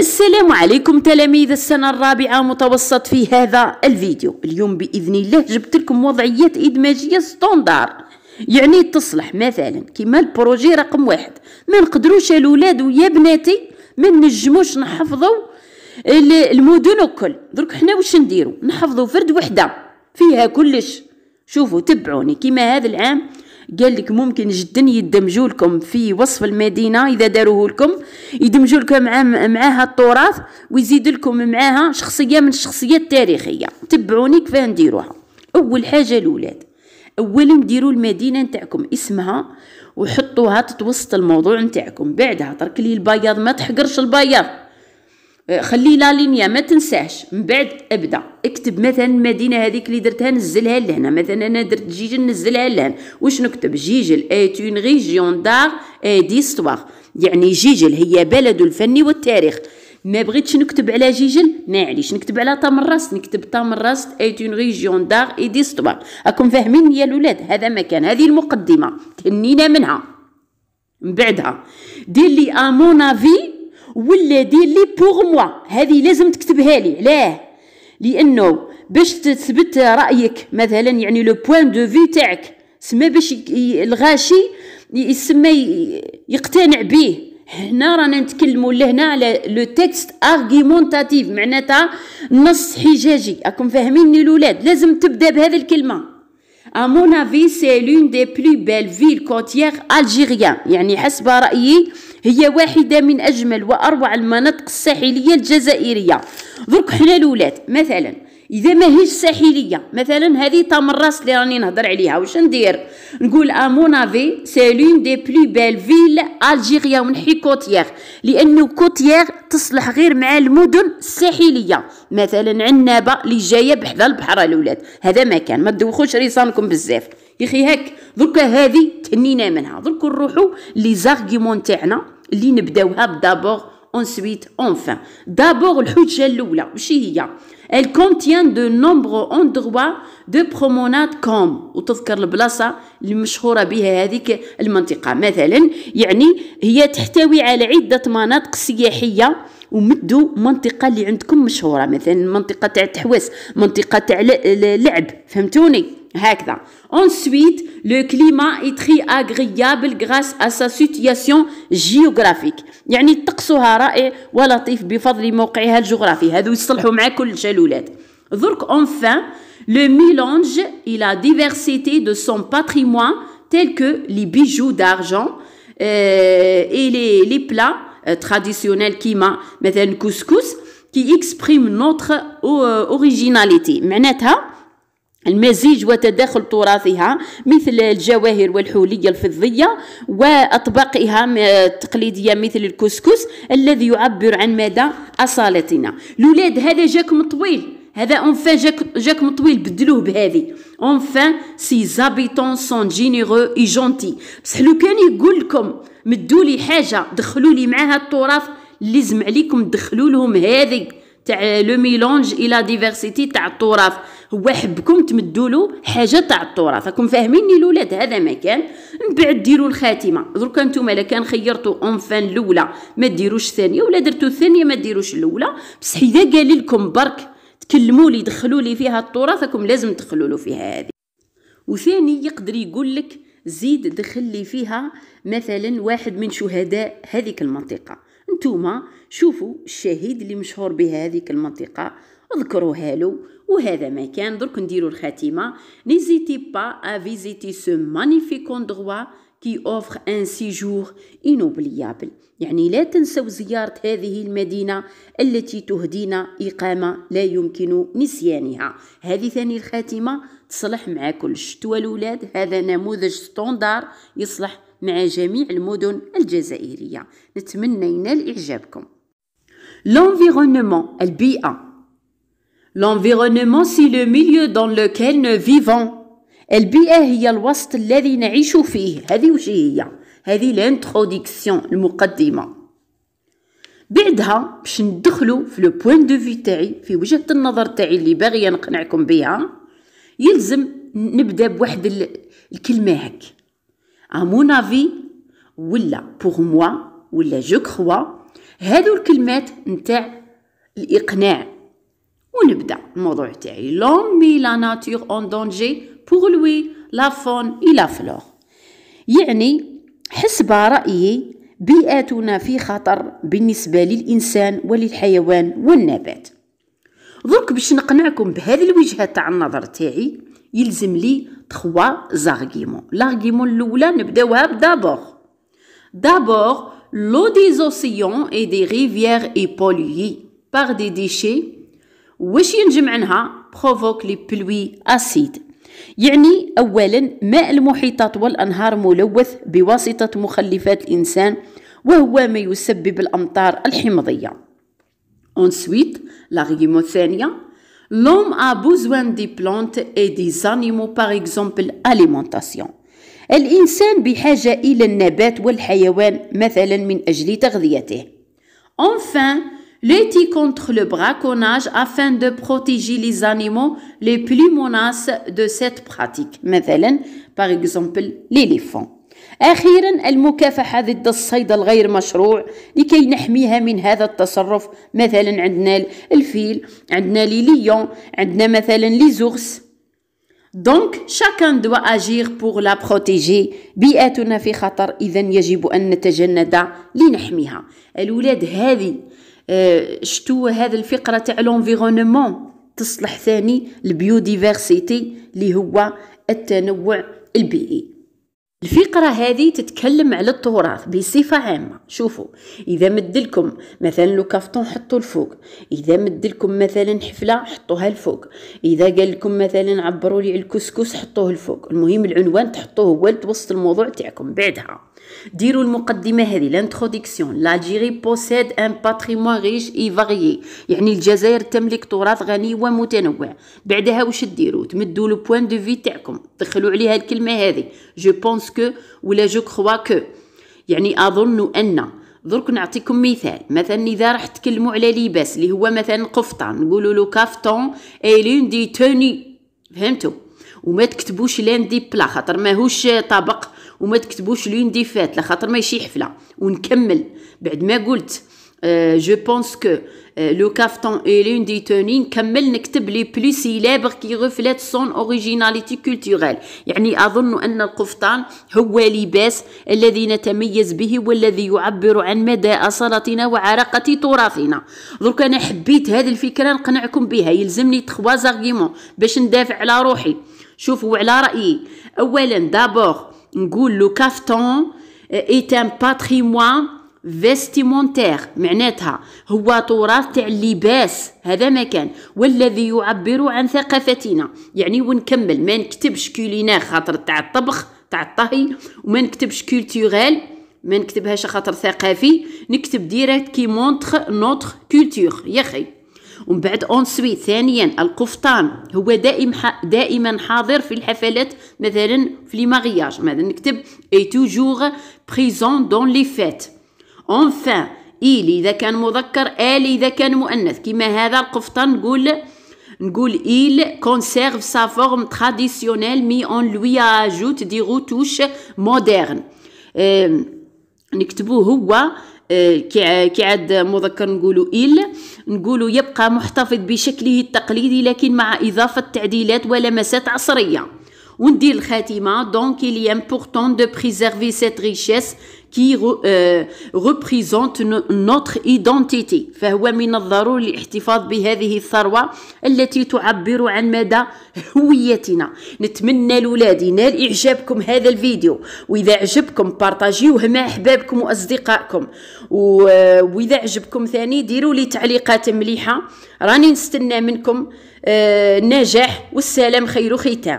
السلام عليكم تلاميذ السنة الرابعة متوسط في هذا الفيديو اليوم بإذن الله جبت لكم وضعيات إدماجية ستوندار يعني تصلح مثلا كما البروجي رقم واحد ما نقدروش الأولاد ويا بناتي ما نجموش نحفظوا المدن الكل درك حنا واش نديرو نحفظوا فرد وحدة فيها كلش شوفوا تبعوني كما هذا العام قال لك ممكن جدا يدمجوا لكم في وصف المدينه اذا داروه لكم يدمجوا لكم مع معاها التراث ويزيد لكم معاها شخصيه من الشخصيات التاريخيه تبعوني كيف نديروها اول حاجه الاولاد اولا ديروا المدينه نتاعكم اسمها وحطوها تتوسط الموضوع نتاعكم بعدها ترك لي البياض ما تحقرش البياض خلي لا لينيا ما تنساش من بعد ابدا اكتب مثلا المدينه هذيك اللي درتها نزلها لهنا مثلا انا درت جيجل نزلها لهنا واش نكتب جيجل ايت اون ريجيون دار اي ديستوار يعني جيجل هي بلد الفن والتاريخ ما بغيتش نكتب على جيجل معليش نكتب على طامراست نكتب طامراست ايت اون ريجيون دار اي ديستوار راكم فاهمين يا الاولاد هذا مكان هذه المقدمه تهنينا منها من بعدها دير لي امون آه، افي والذي لي بوغ موا هذه لازم تكتبها لي علاه لانه باش تثبت رايك مثلا يعني لو بوين دو في تاعك سما باش الغاشي يسمى يقتنع به هنا رانا نتكلموا لهنا على لو تكست ارغيمونتاتيف معناتها نص حجاجي راكم فاهميني الاولاد لازم تبدا بهذه الكلمه À mon avis, c'est l'une des plus belles villes côtières algériennes. يعني حسب رأيي هي واحدة من أجمل وأروع المناطق الساحلية الجزائرية درك حنا الولاد مثلا اذا ماهيش ساحليه مثلا هذه تمراس اللي راني نهضر عليها واش ندير نقول امونافي سي لون دي بلو بيل فيل الجيريا ونحي كوتيير لانه كوتيير تصلح غير مع المدن الساحليه مثلا عنابه اللي جايه بحذا البحر الاولاد هذا مكان ما تدوخوش ريصانكم بزاف يا اخي هاك درك هذه تهنينا منها درك نروحو لي زارغيمون تاعنا اللي نبداوها دابور اون فان دابور الحجه الاولى واش هي elle كونتيان دو nombreux endroits دو بروموناد كوم وتذكر البلاصه المشهوره بها هذيك المنطقه مثلا يعني هي تحتوي على عده مناطق سياحيه ومدوا منطقه اللي عندكم مشهوره مثلا منطقه تاع تحواس منطقه تاع لعب فهمتوني ensuite le climat est très agréable grâce à sa situation géographique enfin le mélange et la diversité de son patrimoine tels que les bijoux d'argent euh, et les, plats euh, traditionnels traditionnels mettent مثلا couscous qui expriment notre euh, originalité المزيج وتداخل تراثها مثل الجواهر والحولية الفضية وأطباقها التقليدية مثل الكسكس الذي يعبر عن مدى أصالتنا الأولاد هذا جاكم طويل هذا اونفان جاك جاكم طويل بدلوه بهذه اونفان سي زابيتون سون جينيرو اي جونتي بصح لو كان يقول لكم مدوا لي حاجه دخلوا لي معاها التراث لازم عليكم تدخلوا لهم هذه تاع لو ميلونج الى ديفيرسيتي تاع التراث هو حبكم تمدوا له حاجه تاع التراث راكم فاهميني الاولاد هذا ما كان من بعد ديروا الخاتمه دروك انتم الا كان خيرتوا اونفان الاولى ما ديروش الثانيه ولا درتوا الثانيه ما ديروش الاولى بصح اذا قال لكم برك تكلموا لي دخلوا لي فيها التراث راكم لازم تدخلوا له فيها هذه وثاني يقدر يقول لك زيد دخل لي فيها مثلا واحد من شهداء هذيك المنطقه وانتوما شوفوا الشهيد اللي مشهور بهذيك المنطقه اذكروها له وهذا ما كان درك نديروا الخاتمه نيزيتي با ا فيزيتي سو مانيفيك اندروا كي اوفر ان سيجور انوبليابل يعني لا تنسوا زيارة هذه المدينة التي تهدينا إقامة لا يمكن نسيانها هذه ثاني الخاتمة تصلح مع كل شتوى الأولاد هذا نموذج ستوندار يصلح مع جميع المدن الجزائرية نتمنى ينال إعجابكم L'environnement, البيئة L'environnement c'est le milieu dans lequel nous vivons البيئة هي الوسط الذي نعيش فيه هذه وش هي هذه الانتروديكسيون المقدمة بعدها باش ندخلو في لو بوين دو في تاعي في وجهة النظر تاعي اللي باغية نقنعكم بها يلزم نبدا بواحد الكلمة هك à mon avis ولا بوغ موا ولا جو كخوا هادو الكلمات نتاع الإقناع ونبدأ الموضوع تاعي لون مي لا nature اون دونجي بوغ لوي لا فون اي لا flore يعني حسب رأيي بيئاتنا في خطر بالنسبة للإنسان وللحيوان والنبات درك باش نقنعكم بهذه الوجهة تاع النظر تاعي يلزم لي تخوا زارغيمون لارغيمون الاولى نبداوها بدابور دابور لو des océans et des rivières est polluée par des déchets واش ينجم عنها بروفوك لي بلوي اسيد يعني اولا ماء المحيطات والانهار ملوث بواسطه مخلفات الانسان وهو ما يسبب الامطار الحمضيه ensuite l'argument الثانيه L'homme a besoin des plantes et des animaux, par exemple alimentation. Enfin, lutter contre le braconnage afin de protéger les animaux les plus menaces de cette pratique, par exemple l'éléphant. أخيرا المكافحة ضد الصيد الغير مشروع لكي نحميها من هذا التصرف مثلا عندنا الفيل عندنا لي ليون عندنا مثلا لي دونك شاكان دوا اجير بور لا بروتيجي بيئتنا في خطر اذا يجب ان نتجند لنحميها الولاد هذه آه، شتو هذا الفقره تاع لونفيرونمون تصلح ثاني البيوديفيرسيتي اللي هو التنوع البيئي الفقرة هذه تتكلم على التراث بصفة عامة شوفوا إذا مدلكم مثلا لو كافتون حطوا الفوق إذا مدلكم مثلا حفلة حطوها الفوق إذا قال لكم مثلا عبروا لي الكسكس حطوه الفوق المهم العنوان تحطوه هو لتوسط الموضوع تاعكم بعدها ديروا المقدمه هذه لانتروديكسيون لاجيري بوسيد ان باتريمون ريش اي فاريي يعني الجزائر تملك تراث غني ومتنوع بعدها واش ديروا تمدوا لو بوين دو في تاعكم دخلوا عليها الكلمه هذه جو بونس كو ولا جو كخوا كو يعني اظن ان درك نعطيكم مثال مثلا اذا راح تكلموا على لباس اللي هو مثلا قفطان نقولوا كافطون كافتون لون دي توني فهمتوا وما تكتبوش لان دي بلا خاطر ماهوش طبق وما تكتبوش لين دي فات لخاطر ماشي حفله ونكمل بعد ما قلت جو بونس كو لو كافتون اي لون دي توني نكمل نكتب لي بلو سيلابغ كي غوفلات سون اوريجيناليتي كولتورال يعني اظن ان القفطان هو لباس الذي نتميز به والذي يعبر عن مدى اصالتنا وعراقه تراثنا درك انا حبيت هذه الفكره نقنعكم بها يلزمني تخوا زارغيمون باش ندافع على روحي شوفوا على رايي اولا دابور نقول لو كافتون ايت ان باتريمون فيستيمونتير معناتها هو تراث تاع اللباس هذا ما كان والذي يعبر عن ثقافتنا يعني ونكمل ما نكتبش كولينير خاطر تاع الطبخ تاع الطهي وما نكتبش كولتوريل ما نكتبهاش خاطر ثقافي نكتب ديريكت كي مونتر نوتر كولتور يا خي ومن بعد اونسويت ثانيا القفطان هو دائم دائما حاضر في الحفلات مثلا في لي مارياج مثلا نكتب اي توجور بريزون دون لي فيت اونفان ايل اذا كان مذكر ال اذا كان مؤنث كما هذا القفطان نقول نقول il conserve sa forme traditionnelle mais on lui ajoute des retouches modernes euh, نكتبوه هو كي مذكر نقولوا إل نقولوا يبقى محتفظ بشكله التقليدي لكن مع إضافة تعديلات ولمسات عصرية وندير الخاتمة دونك إلي امبوغتون دو بريزيرفي سيت cette كي ريبريزونت نوتر ايدونتيتي فهو من الضروري الاحتفاظ بهذه الثروة التي تعبر عن مدى هويتنا نتمنى لولادي نال إعجابكم هذا الفيديو وإذا عجبكم بارطاجيوه مع أحبابكم وأصدقائكم آه، وإذا عجبكم ثاني ديروا لي تعليقات مليحة راني نستنى منكم آه، النجاح والسلام خير ختام